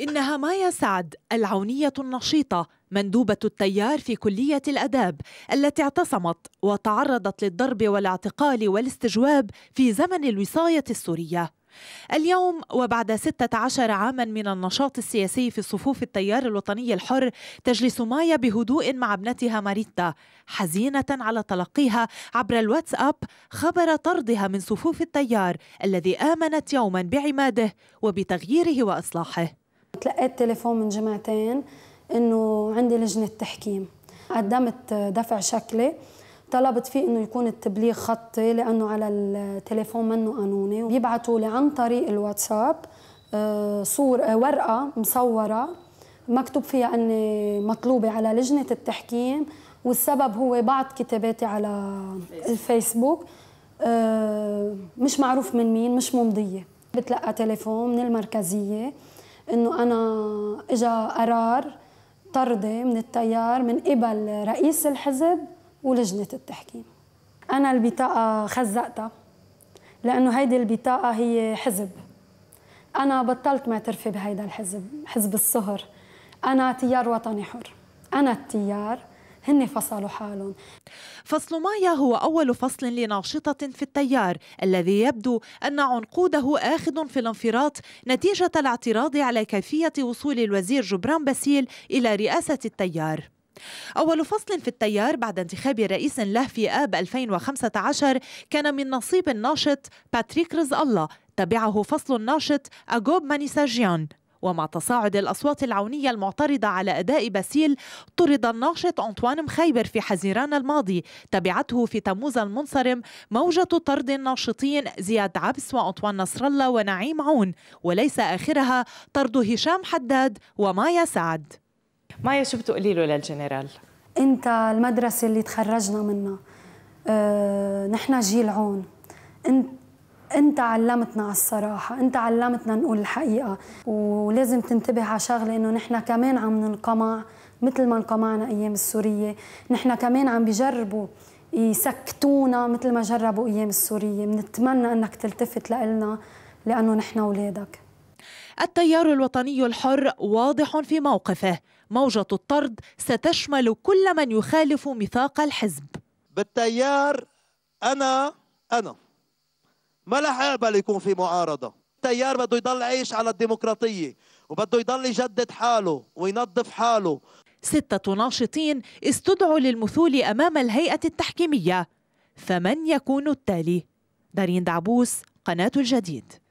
إنها مايا سعد العونية النشيطة مندوبة التيار في كلية الأداب التي اعتصمت وتعرضت للضرب والاعتقال والاستجواب في زمن الوصاية السورية اليوم وبعد 16 عاما من النشاط السياسي في صفوف التيار الوطني الحر تجلس مايا بهدوء مع ابنتها ماريتا حزينة على تلقيها عبر الواتساب خبر طردها من صفوف التيار الذي آمنت يوما بعماده وبتغييره وإصلاحه تلقيت تليفون من جمعتين انه عندي لجنه تحكيم قدمت دفع شكلي طلبت فيه انه يكون التبليغ خطي لانه على التليفون منه قانوني وبيبعتوا لي عن طريق الواتساب آه، صور آه، ورقه مصوره مكتوب فيها اني مطلوبه على لجنه التحكيم والسبب هو بعض كتاباتي على الفيسبوك آه، مش معروف من مين مش ممضيه بتلقى تليفون من المركزيه انه انا اجى قرار طردي من التيار من قبل رئيس الحزب ولجنه التحكيم انا البطاقه خزقتها لانه هيدي البطاقه هي حزب انا بطلت معترفه بهيدا الحزب حزب الصهر انا تيار وطني حر انا التيار هن فصلوا حالهم فصل مايا هو أول فصل لناشطة في التيار الذي يبدو أن عنقوده آخذ في الانفراط نتيجة الاعتراض على كيفية وصول الوزير جبران باسيل إلى رئاسة التيار أول فصل في التيار بعد انتخاب رئيس له في آب 2015 كان من نصيب الناشط باتريك رز الله تبعه فصل الناشط أجوب مانيساجيان ومع تصاعد الأصوات العونية المعترضة على أداء باسيل طرد الناشط أنطوان مخيبر في حزيران الماضي تبعته في تموز المنصرم موجة طرد الناشطين زياد عبس وأنطوان نصر الله ونعيم عون وليس آخرها طرد هشام حداد ومايا سعد مايا شو بتقولي له للجنرال؟ أنت المدرسة اللي تخرجنا منها أه، نحن جيل عون أنت انت علمتنا على الصراحه انت علمتنا نقول الحقيقه ولازم تنتبه على شغله انه نحن كمان عم ننقمع مثل ما انقمعنا ايام السوريه نحن كمان عم بجربوا يسكتونا مثل ما جربوا ايام السوريه بنتمنى انك تلتفت لنا لانه نحن ولادك التيار الوطني الحر واضح في موقفه موجة الطرد ستشمل كل من يخالف ميثاق الحزب بالتيار أنا أنا ما له اقبل يكون في معارضه تيار بده يضل عيش على الديمقراطيه وبده يضل يجدد حاله وينظف حاله ستة ناشطين استدعوا للمثول أمام الهيئة التحكيمية فمن يكون التالي؟ دارين دعبوس قناة الجديد